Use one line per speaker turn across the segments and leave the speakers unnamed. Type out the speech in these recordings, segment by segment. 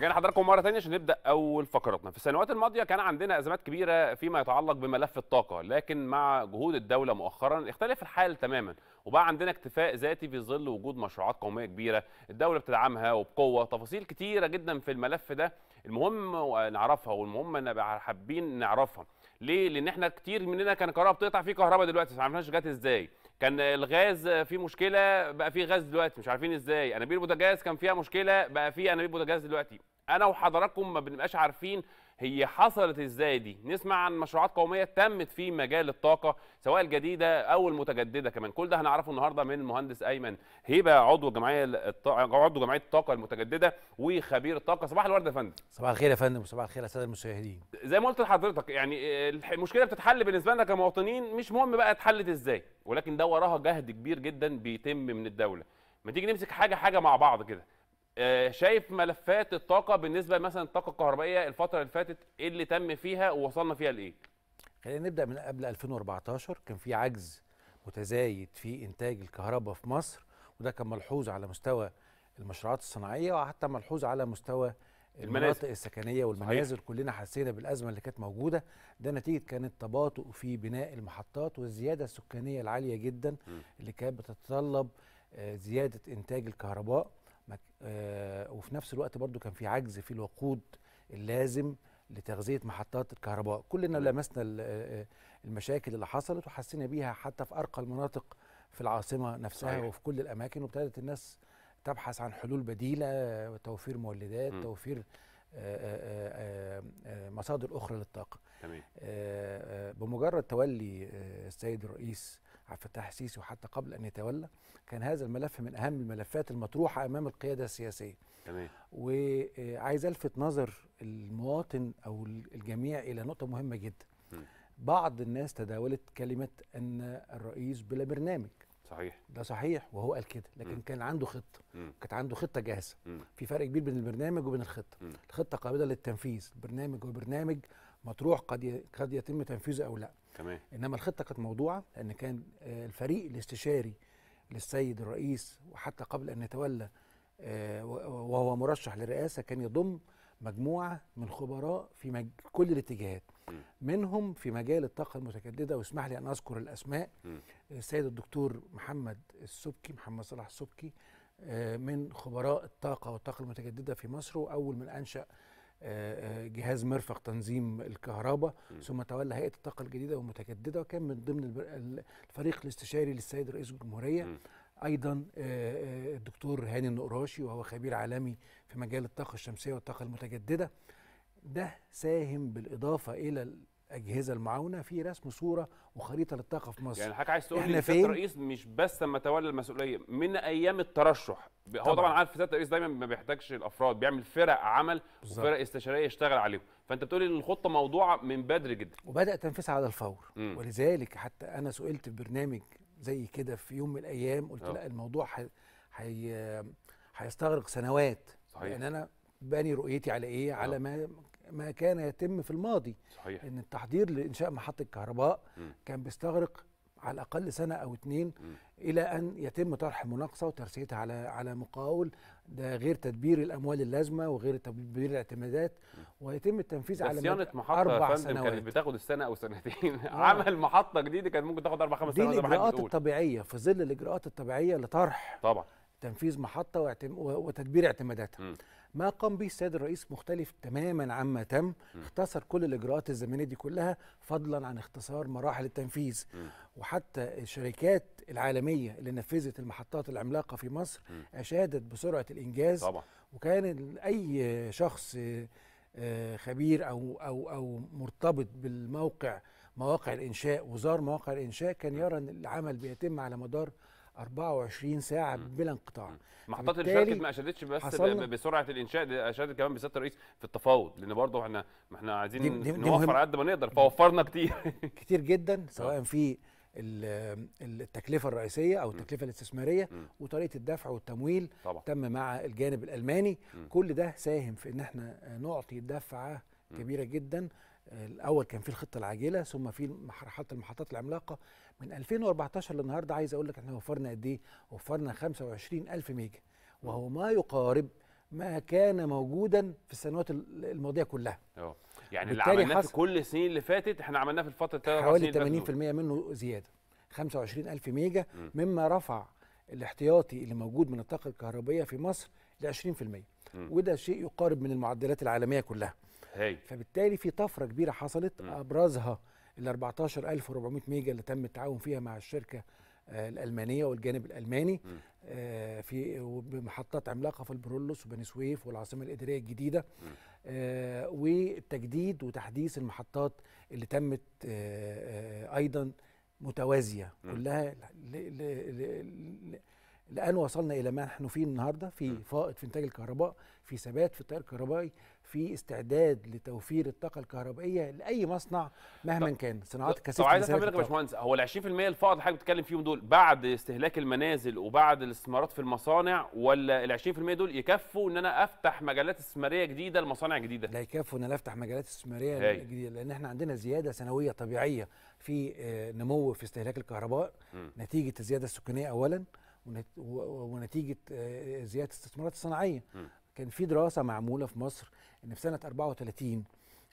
رجعنا حضراتكم مره ثانيه عشان نبدا اول فقرتنا في السنوات الماضيه كان عندنا ازمات كبيره فيما يتعلق بملف الطاقه لكن مع جهود الدوله مؤخرا اختلف الحال تماما وبقى عندنا اكتفاء ذاتي في ظل وجود مشروعات قوميه كبيره الدوله بتدعمها وبقوه تفاصيل كتيره جدا في الملف ده المهم نعرفها والمهم ان حابين نعرفها ليه لان احنا كتير مننا كان كهرباء بتقطع في كهرباء دلوقتي ما عرفناش جت ازاي كان الغاز فيه مشكله بقى فيه غاز دلوقتي مش عارفين ازاي انابيب البوتاجاز كان فيها مشكله بقى فيه انابيب بوتاجاز دلوقتي انا وحضراتكم ما بنبقاش عارفين هي حصلت ازاي دي نسمع عن مشروعات قوميه تمت في مجال الطاقه سواء الجديده او المتجدده كمان كل ده هنعرفه النهارده من المهندس ايمن هيبه عضو جمعيه الط... عضو جمعيه الطاقه المتجدده وخبير الطاقه صباح الورد يا فندم
صباح الخير يا فندم وصباح الخير يا ساده
المشاهدين زي ما قلت لحضرتك يعني المشكله بتتحل بالنسبه لنا كمواطنين مش مهم بقى اتحلت ازاي ولكن ده وراها جهد كبير جدا بيتم من الدوله ما تيجي نمسك حاجه حاجه مع بعض كده آه، شايف ملفات الطاقه بالنسبه مثلا الطاقه الكهربائيه الفتره اللي فاتت ايه اللي تم فيها ووصلنا فيها لايه
خلينا نبدا من قبل 2014 كان في عجز متزايد في انتاج الكهرباء في مصر وده كان ملحوظ على مستوى المشروعات الصناعيه وحتى ملحوظ على مستوى المناطق السكنيه والمنازل كلنا حسينا بالازمه اللي كانت موجوده ده نتيجه كان التباطؤ في بناء المحطات والزياده السكانيه العاليه جدا م. اللي كانت بتتطلب آه، زياده انتاج الكهرباء آه، وفي نفس الوقت برضو كان في عجز في الوقود اللازم لتغذيه محطات الكهرباء كلنا لمسنا آه، المشاكل اللي حصلت وحسينا بيها حتى في ارقى المناطق في العاصمه نفسها صحيح. وفي كل الاماكن وابتدت الناس تبحث عن حلول بديله توفير مولدات م. توفير آآ آه، آآ مصادر اخرى للطاقه تمام بمجرد تولي السيد الرئيس عبد الفتاح السيسي وحتى قبل ان يتولى كان هذا الملف من اهم الملفات المطروحه امام القياده السياسيه تمام وعايز الفت نظر المواطن او الجميع الى نقطه مهمه جدا بعض الناس تداولت كلمه ان الرئيس بلا برنامج صحيح ده صحيح وهو قال كده لكن م. كان عنده خطه كانت عنده خطه جاهزه في فرق كبير بين البرنامج وبين الخطه م. الخطه قابله للتنفيذ البرنامج هو برنامج مطروح قد قد يتم تنفيذه او لا تمام انما الخطه كانت موضوعه لان كان آه، الفريق الاستشاري للسيد الرئيس وحتى قبل ان يتولى آه، وهو مرشح للرئاسه كان يضم مجموعه من خبراء في مج... كل الاتجاهات منهم في مجال الطاقه المتجدده واسمح لي ان اذكر الاسماء السيد الدكتور محمد السبكي محمد صلاح السبكي آه، من خبراء الطاقه والطاقه المتجدده في مصر واول من انشا آه، آه، جهاز مرفق تنظيم الكهرباء ثم تولى هيئه الطاقه الجديده والمتجدده وكان من ضمن الفريق الاستشاري للسيد رئيس الجمهوريه ايضا آه، الدكتور هاني النقراشي وهو خبير عالمي في مجال الطاقه الشمسيه والطاقه المتجدده ده ساهم بالاضافه الى اجهزه المعاونه في رسم صوره وخريطه للطاقه في مصر يعني حضرتك عايز تقول ان سياده الرئيس
مش بس لما تولى المسؤوليه من ايام الترشح هو طبعا, طبعاً عارف سياده الرئيس دايما ما بيحتاجش الافراد بيعمل فرق عمل بالزبط. وفرق استشاريه يشتغل عليهم فانت بتقول ان الخطه موضوعه من بدري جدا
وبدا تنفيذها على الفور م. ولذلك حتى انا سئلت في برنامج زي كده في يوم من الايام قلت آه. لا الموضوع حي... هيستغرق سنوات صحيح يعني انا باني رؤيتي على ايه على آه. ما ما كان يتم في الماضي صحيح. ان التحضير لانشاء محطه كهرباء م. كان بيستغرق على الاقل سنه او اثنين الى ان يتم طرح مناقصه وترسيتها على على مقاول ده غير تدبير الاموال اللازمه وغير تدبير الاعتمادات ويتم التنفيذ على صيانه محطه اربع سنوات كانت
بتاخد السنه او سنتين آه. عمل محطه جديده كان ممكن تاخد اربع خمس سنوات دي الاجراءات
الطبيعيه في ظل الاجراءات الطبيعيه لطرح طبعا تنفيذ محطه وتدبير اعتماداتها ما قام به السيد الرئيس مختلف تماما عما تم اختصر كل الاجراءات الزمنيه دي كلها فضلا عن اختصار مراحل التنفيذ وحتى الشركات العالميه اللي نفذت المحطات العملاقه في مصر اشادت بسرعه الانجاز طبعا. وكان اي شخص آه، خبير او او او مرتبط بالموقع مواقع الانشاء وزار مواقع الانشاء كان يرى ان العمل بيتم على مدار 24 ساعه بلا انقطاع محطات الانشاء كانت ما اشادتش بس
بسرعه الانشاء دي اشادت كمان بسياده الرئيس في التفاوض لان برضه احنا ما احنا عايزين دي دي نوفر على قد ما نقدر فوفرنا كتير
كتير جدا سواء في التكلفه الرئيسيه او التكلفه الاستثماريه وطريقه الدفع والتمويل طبعا. تم مع الجانب الالماني كل ده ساهم في ان احنا نعطي دفعه كبيره جدا الاول كان في الخطه العاجله ثم في مرحله المحطات العملاقه من 2014 للنهارده عايز اقول لك احنا وفرنا قد ايه؟ وفرنا 25000 ميجا وهو ما يقارب ما كان موجودا في السنوات الماضيه كلها.
اه يعني اللي عملناه في كل السنين اللي فاتت احنا عملناه في الفتره الثلاث حوالي 80%
منه زياده 25000 ميجا م. مما رفع الاحتياطي اللي موجود من الطاقه الكهربائيه في مصر ل 20% م. وده شيء يقارب من المعدلات العالميه كلها. هي. فبالتالي في طفره كبيره حصلت م. ابرزها ال 14400 ميجا اللي تم التعاون فيها مع الشركه آه، الالمانيه والجانب الالماني آه، في بمحطات عملاقه في البرولوس وبني سويف والعاصمه الاداريه الجديده آه، وتجديد وتحديث المحطات اللي تمت ايضا متوازيه كلها الان وصلنا الى ما نحن فيه النهارده في فائض في انتاج الكهرباء في ثبات في التيار الكهربائي في استعداد لتوفير الطاقه الكهربائيه لاي مصنع مهما كان صناعات كثيفه طب عايز افهم منك يا
باشمهندس هو ال 20% الفائض اللي حضرتك بتتكلم فيهم دول بعد استهلاك المنازل وبعد الاستثمارات في المصانع ولا ال 20% دول يكفوا ان انا افتح مجالات استثماريه جديده لمصانع جديده؟ لا
يكفوا ان انا افتح مجالات استثماريه جديده لان احنا عندنا زياده سنويه طبيعيه في آه، نمو في استهلاك الكهرباء م. نتيجه الزياده السكانيه اولا ونتيجه آه، زياده الاستثمارات الصناعيه كان في دراسه معموله في مصر ان في سنه 34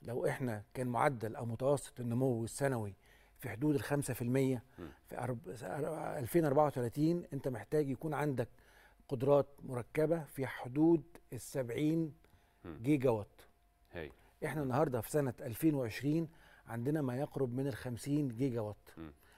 لو احنا كان معدل او متوسط النمو السنوي في حدود ال 5% في 2034 انت محتاج يكون عندك قدرات مركبه في حدود ال 70 جيجا وات هي. احنا النهارده في سنه 2020 عندنا ما يقرب من ال 50 جيجا وات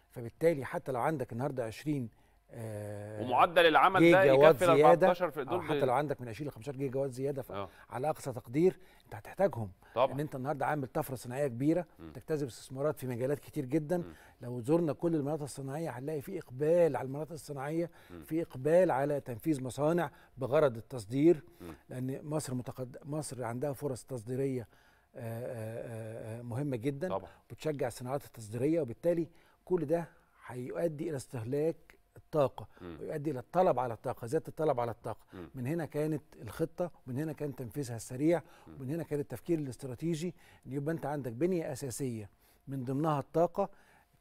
فبالتالي حتى لو عندك النهارده 20 آه، ومعدل العمل ده يكفي 14 في دول حتى لو عندك من 20 ل 15 جيجا وات زياده آه. على اقصى تقدير انت هتحتاجهم طبعا ان انت النهارده عامل طفره صناعيه كبيره تجتذب استثمارات في مجالات كتير جدا م. لو زرنا كل المناطق الصناعيه هنلاقي في اقبال على المناطق الصناعيه م. في اقبال على تنفيذ مصانع بغرض التصدير م. لان مصر متقد... مصر عندها فرص تصديريه آآ آه، آآ مهمه جدا طبعا. بتشجع الصناعات التصديريه وبالتالي كل ده هيؤدي الى استهلاك الطاقه ويؤدي الى الطلب على الطاقه زياده الطلب على الطاقه م. من هنا كانت الخطه ومن هنا كان تنفيذها السريع ومن هنا كان التفكير الاستراتيجي يبقى انت عندك بنيه اساسيه من ضمنها الطاقه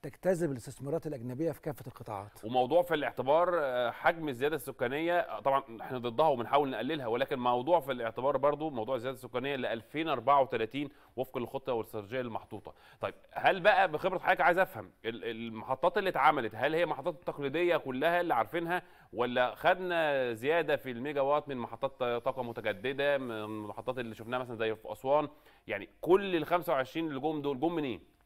تجتذب الاستثمارات الاجنبيه في كافه
القطاعات وموضوع في الاعتبار آه، حجم الزياده السكانيه آه، طبعا احنا ضدها وبنحاول نقللها ولكن موضوع في الاعتبار برضو موضوع الزياده السكانيه ل 2034 وفق الخطه والاستراتيجيه المحطوطه طيب هل بقى بخبره حضرتك عايز افهم المحطات اللي اتعملت هل هي محطات التقليديه كلها اللي عارفينها ولا خدنا زياده في الميجا وات من محطات طاقه متجدده من المحطات اللي شفناها مثلا زي في اسوان يعني كل ال 25 اللي جم دول جم منين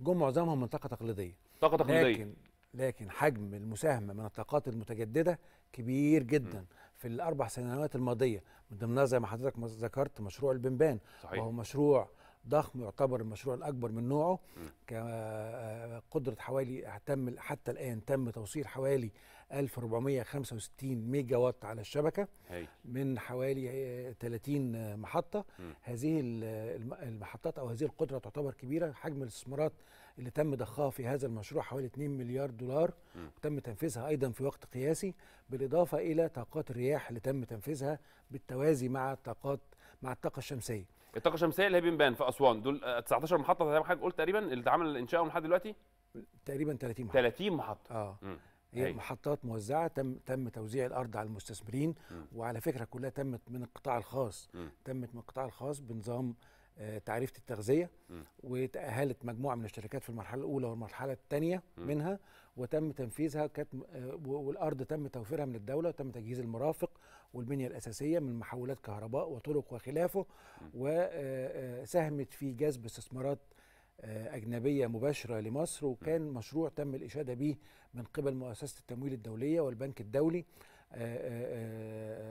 جم معظمهم من طاقه تقليديه
طاقه تقليديه لكن
لكن حجم المساهمه من الطاقات المتجدده كبير جدا م. في الاربع سنوات الماضيه من ضمنها زي ما حضرتك ذكرت مشروع البنبان صحيح. وهو مشروع ضخم يعتبر المشروع الاكبر من نوعه كقدره حوالي تم حتى الان تم توصيل حوالي 1465 ميجا وات على الشبكه هي. من حوالي 30 محطه م. هذه المحطات او هذه القدره تعتبر كبيره حجم الاستثمارات اللي تم ضخها في هذا المشروع حوالي 2 مليار دولار م. وتم تنفيذها ايضا في وقت قياسي بالاضافه الى طاقات الرياح اللي تم تنفيذها بالتوازي مع الطاقات مع الطاقه الشمسيه
الطاقه الشمسيه اللي هي بنبان في اسوان دول 19 آه، محطه زي ما حضرتك قلت تقريبا اللي اتعمل انشائهم لحد دلوقتي تقريبا 30 محطه 30
محطه اه م. هي أيوة. محطات موزعه تم تم توزيع الارض على المستثمرين م. وعلى فكره كلها تمت من القطاع الخاص م. تمت من القطاع الخاص بنظام آه، تعريفه التغذيه وتاهلت مجموعه من الشركات في المرحله الاولى والمرحله الثانيه منها وتم تنفيذها كانت آه، والارض تم توفيرها من الدوله وتم تجهيز المرافق والبنية الأساسية من محولات كهرباء وطرق وخلافه وساهمت آه، آه، في جذب استثمارات آه، أجنبية مباشرة لمصر وكان مشروع تم الإشادة به من قبل مؤسسة التمويل الدولية والبنك الدولي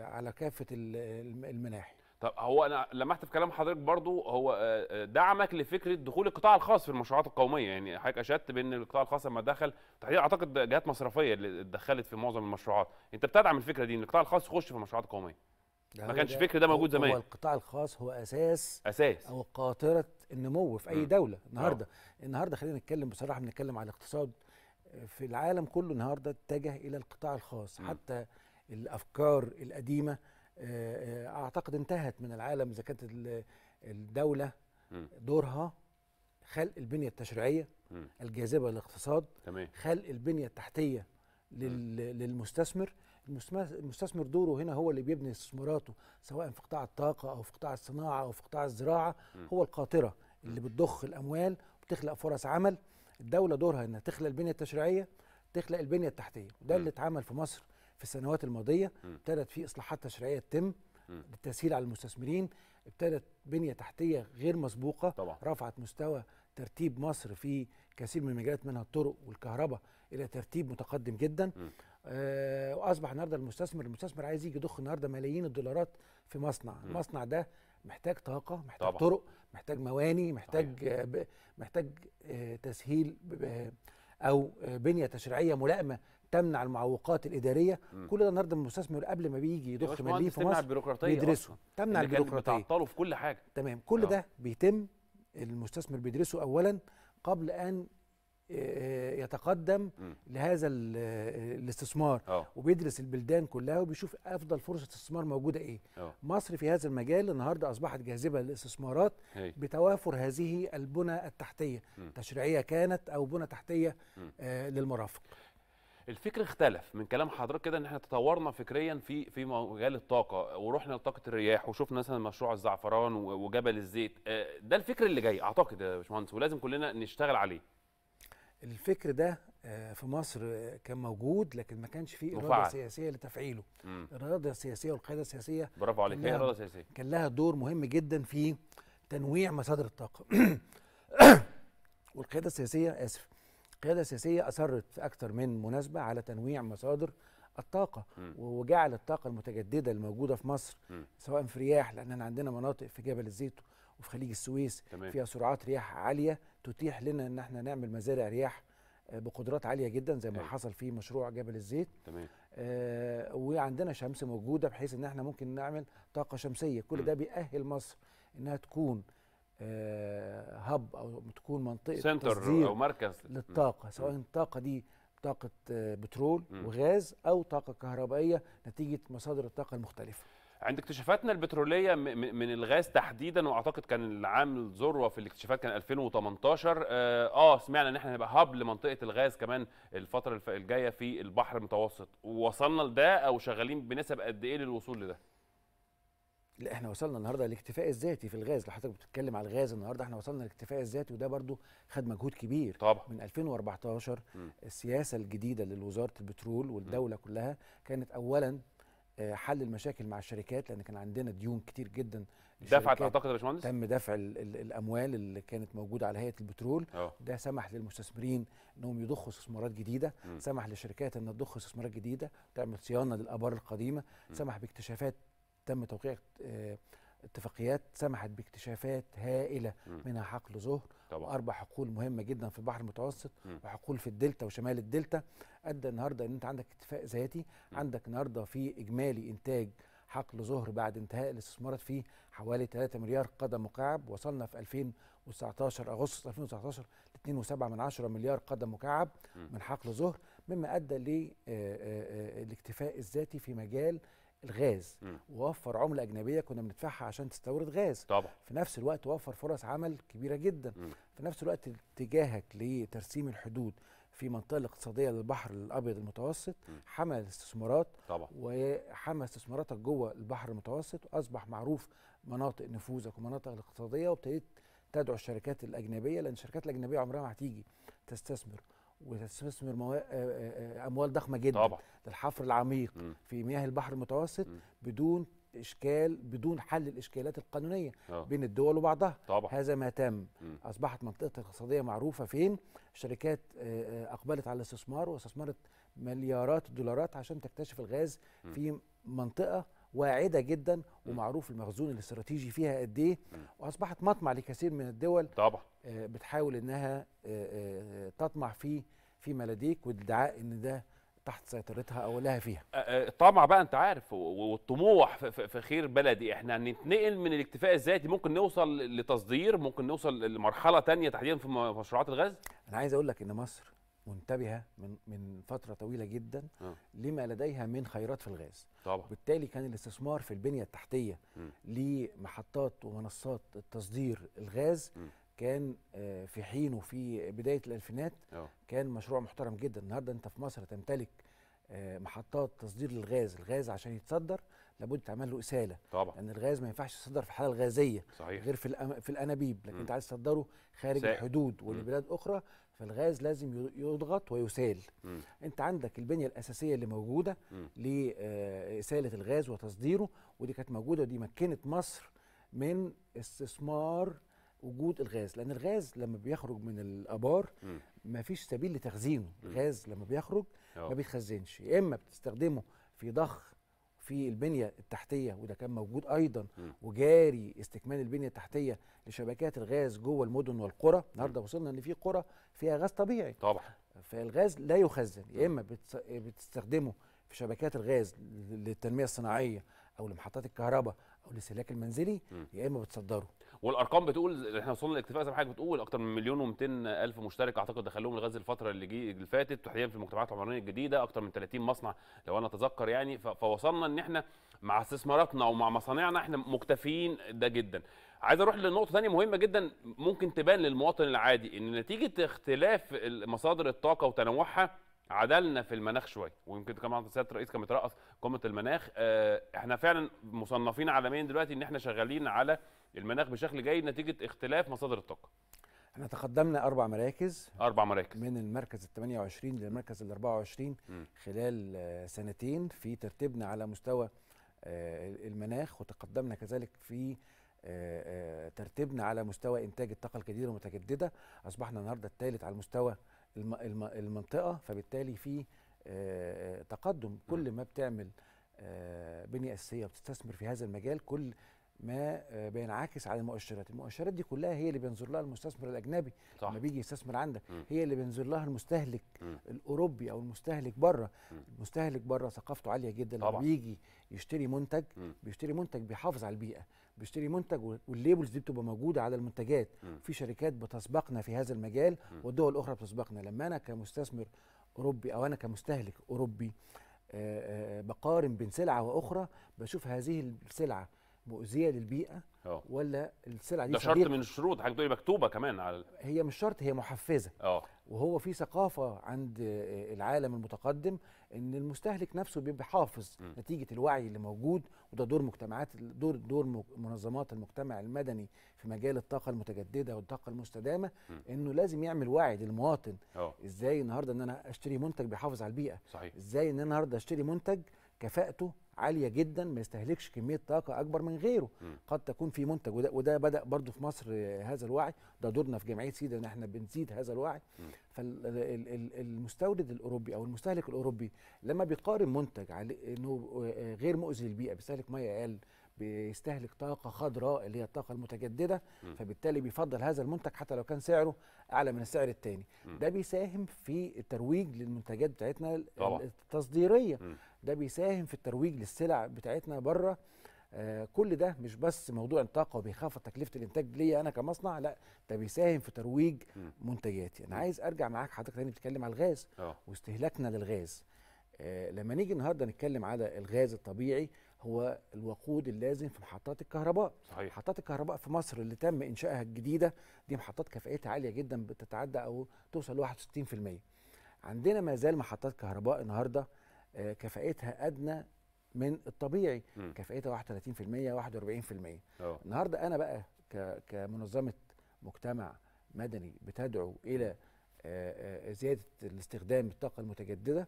على كافة المناحي
طب هو انا لمحت في كلام حضرتك برضو هو آه، آه، دعمك لفكره دخول القطاع الخاص في المشروعات القوميه يعني حضرتك اشدت بان القطاع الخاص لما دخل تحديدا اعتقد جهات مصرفيه اللي اتدخلت في معظم المشروعات انت بتدعم الفكره دي ان القطاع الخاص يخش في المشروعات القوميه ما يعني كانش فكر ده موجود زمان هو
القطاع الخاص هو اساس اساس او قاطره النمو في اي م. دوله آه. النهارده أوه. النهارده خلينا نتكلم بصراحه بنتكلم على الاقتصاد في العالم كله النهارده اتجه الى القطاع الخاص م. حتى الافكار القديمه آه، آه، اعتقد انتهت من العالم اذا كانت الدوله دورها خلق البنيه التشريعيه الجاذبه للاقتصاد خلق البنيه التحتيه للمستثمر المستثمر دوره هنا هو اللي بيبني استثماراته سواء في قطاع الطاقه او في قطاع الصناعه او في قطاع الزراعه هو القاطره اللي بتضخ الاموال وبتخلق فرص عمل الدوله دورها انها تخلق البنيه التشريعيه تخلق البنيه التحتيه وده اللي اتعمل في مصر في السنوات الماضيه ابتدت في اصلاحات تشريعيه تتم
للتسهيل
على المستثمرين ابتدت بنيه تحتيه غير مسبوقه طبعا. رفعت مستوى ترتيب مصر في كثير من المجالات منها الطرق والكهرباء الى ترتيب متقدم جدا آه واصبح النهارده المستثمر المستثمر عايز يجي يضخ النهارده ملايين الدولارات في مصنع م. المصنع ده محتاج طاقه محتاج طبعا. طرق محتاج مواني محتاج آه محتاج آه تسهيل آه، او آه، بنيه تشريعيه ملائمه تمنع المعوقات الاداريه مم. كل ده النهارده المستثمر قبل ما بيجي يضخ ماليه في مصر يدرسه تمنع البيروقراطيه بتعطله
في كل حاجه تمام
كل آه. ده بيتم المستثمر بيدرسه اولا قبل ان آه، آه، يتقدم مم. لهذا الاستثمار أوه. وبيدرس البلدان كلها وبيشوف افضل فرصه استثمار موجوده ايه أوه. مصر في هذا المجال النهارده اصبحت جاذبه للاستثمارات هي. بتوافر هذه البنى التحتيه مم. تشريعيه كانت او بنى تحتيه آه للمرافق
الفكر اختلف من كلام حضرتك كده ان احنا تطورنا فكريا في في مجال الطاقه ورحنا لطاقه الرياح وشفنا مثلا مشروع الزعفران وجبل الزيت آه، ده الفكر اللي جاي اعتقد يا باشمهندس ولازم كلنا نشتغل عليه
الفكر ده آه، في مصر كان موجود لكن ما كانش فيه اراده مفعل. سياسيه لتفعيله الاراده السياسيه والقياده السياسيه برافو عليك هي اراده سياسيه كان لها دور مهم جدا في تنويع مصادر الطاقه والقياده السياسيه اسف القيادة السياسية أصرت في أكثر من مناسبة على تنويع مصادر الطاقة م. وجعل الطاقة المتجددة الموجودة في مصر م. سواء في رياح لأن عندنا مناطق في جبل الزيت وفي خليج السويس تمام. فيها سرعات رياح عالية تتيح لنا أن احنا نعمل مزارع رياح آه، بقدرات عاليه جدا زي ما أي. أيوة. حصل في مشروع جبل الزيت تمام آه وعندنا شمس موجوده بحيث ان احنا ممكن نعمل طاقه شمسيه كل م. ده بيأهل مصر انها تكون آه، هب او تكون منطقه سنتر او مركز للطاقه سواء الطاقه دي طاقه آه، بترول م. وغاز او طاقه كهربائيه نتيجه مصادر الطاقه المختلفه
عند اكتشافاتنا البتروليه من الغاز تحديدا واعتقد كان العام الذروه في الاكتشافات كان 2018 آه،, اه سمعنا ان احنا هنبقى هاب لمنطقه الغاز كمان الفتره الجايه في البحر المتوسط وصلنا لده او شغالين بنسب قد ايه للوصول لده
لا احنا وصلنا النهارده للاكتفاء الذاتي في الغاز لو حضرتك بتتكلم على الغاز النهارده احنا وصلنا للاكتفاء الذاتي وده برضو خد مجهود كبير طبعا من 2014 م. السياسه الجديده لوزاره البترول والدوله م. كلها كانت اولا آه، حل المشاكل مع الشركات لان كان عندنا ديون كتير جدا دفعت اعتقد يا باشمهندس تم دفع الـ الـ الاموال اللي كانت موجوده على هيئه البترول أوه. ده سمح للمستثمرين انهم يضخوا استثمارات جديده م. سمح للشركات انها تضخ استثمارات جديده تعمل صيانه للابار القديمه م. سمح باكتشافات تم توقيع آه، اتفاقيات سمحت باكتشافات هائله منها حقل زهر طبعا. واربع حقول مهمه جدا في البحر المتوسط وحقول في الدلتا وشمال الدلتا ادى النهارده ان انت عندك اكتفاء ذاتي عندك النهارده في اجمالي انتاج حقل زهر بعد انتهاء الاستثمارات فيه حوالي 3 مليار قدم مكعب وصلنا في 2019 اغسطس 2019 ل 2.7 مليار قدم مكعب من حقل زهر مما ادى للاكتفاء آه، آه، الذاتي في مجال الغاز ووفر عمله اجنبيه كنا بندفعها عشان تستورد غاز طبعا في نفس الوقت وفر فرص عمل كبيره جدا م. في نفس الوقت اتجاهك لترسيم الحدود في منطقه الاقتصاديه للبحر الابيض المتوسط حمل الاستثمارات طبعا وحمل استثماراتك جوه البحر المتوسط واصبح معروف مناطق نفوذك ومناطق الاقتصاديه وابتديت تدعو الشركات الاجنبيه لان الشركات الاجنبيه عمرها ما هتيجي تستثمر وتستثمر آه، آه، آه، اموال ضخمه جدا طبعا. للحفر العميق م. في مياه البحر المتوسط م. بدون اشكال بدون حل الاشكالات القانونيه أوه. بين الدول وبعضها طبعا. هذا ما تم م. اصبحت منطقه اقتصاديه معروفه فين الشركات اقبلت على الاستثمار واستثمرت مليارات الدولارات عشان تكتشف الغاز م. في منطقه واعده جدا ومعروف المخزون الاستراتيجي فيها قد ايه واصبحت مطمع لكثير من الدول طبعا آه، بتحاول انها آه، آه، تطمع في في ملاديك وادعاء ان ده تحت سيطرتها او لها فيها
الطمع بقى انت عارف والطموح في خير بلدي احنا نتنقل من الاكتفاء الذاتي ممكن نوصل لتصدير ممكن نوصل لمرحله تانية تحديدا في مشروعات الغاز
انا عايز اقول لك ان مصر منتبهه من من فتره طويله جدا م. آه. لما لديها من خيرات في الغاز طبعا وبالتالي كان الاستثمار في البنيه التحتيه م. لمحطات ومنصات تصدير الغاز م. كان آه، في حينه في بدايه الالفينات أوه. كان مشروع محترم جدا النهارده انت في مصر تمتلك آه، محطات تصدير للغاز الغاز عشان يتصدر لابد تعمل له اساله طبعا لان الغاز ما ينفعش يصدر في الحاله الغازيه صحيح. غير في الأم... في الانابيب لكن م. انت عايز تصدره خارج سائل. الحدود ولبلاد اخرى فالغاز لازم يضغط ويسال م. انت عندك البنيه الاساسيه اللي موجوده لاساله آه، الغاز وتصديره ودي كانت موجوده ودي مكنت مصر من استثمار وجود الغاز لان الغاز لما بيخرج من الابار ما فيش سبيل لتخزينه الغاز لما بيخرج ما بيتخزنش يا اما بتستخدمه في ضخ في البنيه التحتيه وده كان موجود ايضا وجاري استكمال البنيه التحتيه لشبكات الغاز جوه المدن والقرى النهارده وصلنا ان في قرى فيها غاز طبيعي طبعا فالغاز لا يخزن يا اما بتستخدمه في شبكات الغاز للتنميه الصناعيه او لمحطات الكهرباء او الاستهلاك المنزلي يا اما بتصدره
والارقام بتقول احنا وصلنا لاكتفاء زي ما حضرتك بتقول اكتر من مليون و200 الف مشترك اعتقد دخلهم الغاز الفتره اللي جي اللي فاتت تحديدا في المجتمعات العمرانيه الجديده اكتر من 30 مصنع لو انا اتذكر يعني فوصلنا ان احنا مع استثماراتنا ومع مصانعنا احنا مكتفيين ده جدا عايز اروح لنقطه ثانيه مهمه جدا ممكن تبان للمواطن العادي ان نتيجه اختلاف مصادر الطاقه وتنوعها عدلنا في المناخ شويه ويمكن كمان سياده الرئيس كان مترقص قمه المناخ آه، احنا فعلا مصنفين عالميا دلوقتي ان احنا شغالين على المناخ بشكل جيد نتيجه اختلاف مصادر الطاقه
احنا تقدمنا اربع مراكز اربع مراكز من المركز ال 28 للمركز ال 24 خلال آه، سنتين في ترتيبنا على مستوى آه، المناخ وتقدمنا كذلك في ترتيبنا على مستوى انتاج الطاقه الجديده المتجدده اصبحنا النهارده الثالث على المستوى المنطقه فبالتالي في تقدم كل نعم. ما بتعمل بنيه اساسيه وبتستثمر في هذا المجال كل ما آه، بينعكس على المؤشرات المؤشرات دي كلها هي اللي بينظر لها المستثمر الاجنبي صح. لما بيجي يستثمر عندك م. هي اللي بينظر لها المستهلك م. الاوروبي او المستهلك بره المستهلك بره ثقافته عاليه جدا طبعا. لما بيجي يشتري منتج م. بيشتري منتج بيحافظ على البيئه بيشتري منتج والليبلز دي بتبقى موجوده على المنتجات م. في شركات بتسبقنا في هذا المجال والدول الاخرى بتسبقنا لما انا كمستثمر اوروبي او انا كمستهلك اوروبي آه، آه، بقارن بين سلعه واخرى بشوف هذه السلعه مؤذيه للبيئه أوه. ولا السلعه دي ده شرط من
الشروط حضرتك بتقولي مكتوبه كمان على
هي مش شرط هي محفزه أوه. وهو في ثقافه عند العالم المتقدم ان المستهلك نفسه بيبقى حافظ م. نتيجه الوعي اللي موجود وده دور مجتمعات دور دور منظمات المجتمع المدني في مجال الطاقه المتجدده والطاقه المستدامه م. انه لازم يعمل وعي للمواطن أوه. ازاي النهارده ان انا اشتري منتج بيحافظ على البيئه صحيح. ازاي ان انا النهارده اشتري منتج كفاءته عاليه جدا ما يستهلكش كميه طاقه اكبر من غيره م. قد تكون في منتج وده, وده بدا برضو في مصر هذا الوعي ده دورنا في جمعيه سيدا ان احنا بنزيد هذا الوعي فالمستورد الاوروبي او المستهلك الاوروبي لما بيقارن منتج انه آه، غير مؤذي للبيئه بيستهلك ميه اقل بيستهلك طاقه خضراء اللي هي الطاقه المتجدده م. فبالتالي بيفضل هذا المنتج حتى لو كان سعره اعلى من السعر الثاني ده بيساهم في الترويج للمنتجات بتاعتنا طبعا. التصديريه م. ده بيساهم في الترويج للسلع بتاعتنا بره آه، كل ده مش بس موضوع الطاقه وبيخفض تكلفه الانتاج ليا انا كمصنع لا ده بيساهم في ترويج منتجاتي انا عايز ارجع معاك حضرتك تاني بتتكلم على الغاز آه. واستهلاكنا للغاز آه، لما نيجي النهارده نتكلم على الغاز الطبيعي هو الوقود اللازم في محطات الكهرباء صحيح. محطات الكهرباء في مصر اللي تم انشائها الجديده دي محطات كفائتها عاليه جدا بتتعدى او توصل ل 61% عندنا ما زال محطات كهرباء النهارده آه، كفائتها ادنى من الطبيعي كفائتها 31% 41% أوه. النهارده انا بقى كمنظمه مجتمع مدني بتدعو الى آه، آه، زياده الاستخدام الطاقه المتجدده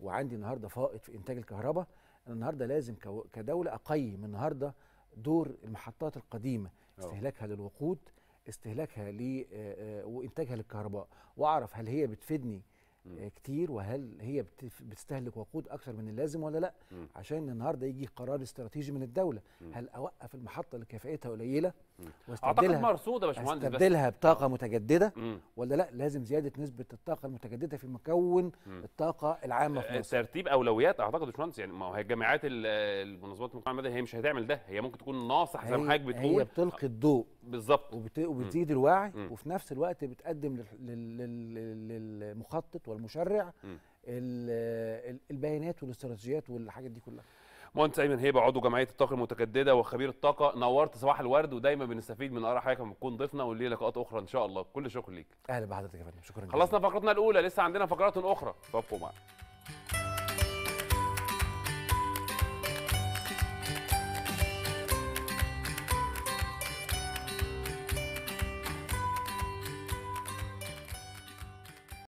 وعندي النهارده فائض في انتاج الكهرباء انا النهارده لازم كدوله اقيم النهارده دور المحطات القديمه استهلاكها للوقود استهلاكها ل وانتاجها للكهرباء واعرف هل هي بتفيدني آه، كتير وهل هي بتستهلك وقود اكثر من اللازم ولا لا عشان النهارده يجي قرار استراتيجي من الدوله هل اوقف المحطه اللي كفائتها قليله اعتقد مرصوده يا باشمهندس استبدلها بطاقه متجدده مم. ولا لا لازم زياده نسبه الطاقه المتجدده في مكون مم. الطاقه
العامه في آه، مصر ترتيب اولويات اعتقد يا باشمهندس يعني ما هي الجامعات المنظمات المجتمع المدني هي مش هتعمل ده هي ممكن تكون ناصح زي ما حضرتك بتقول هي
بتلقي الضوء بالظبط وبت... وبتزيد الوعي مم. وفي نفس الوقت بتقدم لل... لل... للمخطط والمشرع البيانات والاستراتيجيات والحاجات دي كلها
مهندس ايمن هيبه عضو جمعيه الطاقه المتجدده وخبير الطاقه نورت صباح الورد ودايما بنستفيد من اراء حضرتك لما بتكون ضيفنا وليه لقاءات اخرى ان شاء الله كل شكر ليك اهلا بحضرتك يا فندم شكرا جزيلا خلصنا فقرتنا الاولى لسه عندنا فقرات اخرى فابقوا معنا